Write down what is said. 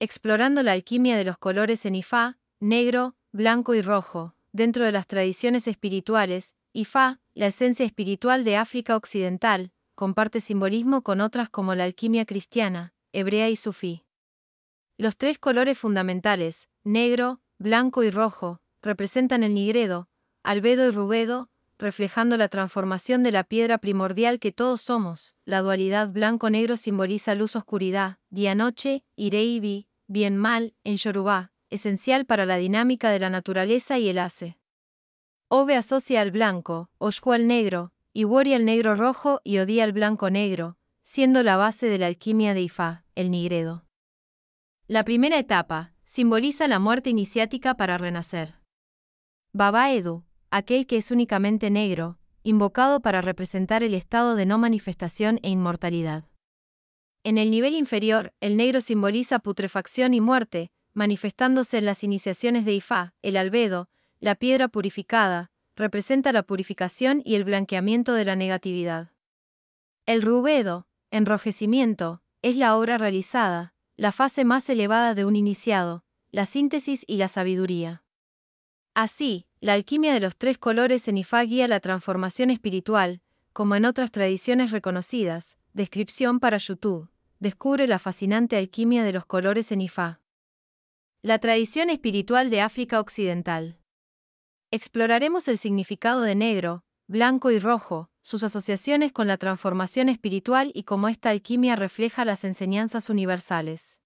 explorando la alquimia de los colores en Ifá, negro, blanco y rojo, dentro de las tradiciones espirituales, Ifá, la esencia espiritual de África Occidental, comparte simbolismo con otras como la alquimia cristiana, hebrea y sufí. Los tres colores fundamentales, negro, blanco y rojo, representan el nigredo, albedo y rubedo, reflejando la transformación de la piedra primordial que todos somos. La dualidad blanco-negro simboliza luz-oscuridad, día-noche, iré y vi, bien mal, en Yorubá, esencial para la dinámica de la naturaleza y el hace. Ove asocia al blanco, Oshua al negro, Iwori al negro rojo y odia al blanco negro, siendo la base de la alquimia de Ifá, el nigredo. La primera etapa simboliza la muerte iniciática para renacer. Baba Edu, aquel que es únicamente negro, invocado para representar el estado de no manifestación e inmortalidad. En el nivel inferior, el negro simboliza putrefacción y muerte, manifestándose en las iniciaciones de Ifá, el albedo, la piedra purificada, representa la purificación y el blanqueamiento de la negatividad. El rubedo, enrojecimiento, es la obra realizada, la fase más elevada de un iniciado, la síntesis y la sabiduría. Así, la alquimia de los tres colores en Ifá guía la transformación espiritual, como en otras tradiciones reconocidas, Descripción para YouTube. Descubre la fascinante alquimia de los colores en Ifá. La tradición espiritual de África Occidental. Exploraremos el significado de negro, blanco y rojo, sus asociaciones con la transformación espiritual y cómo esta alquimia refleja las enseñanzas universales.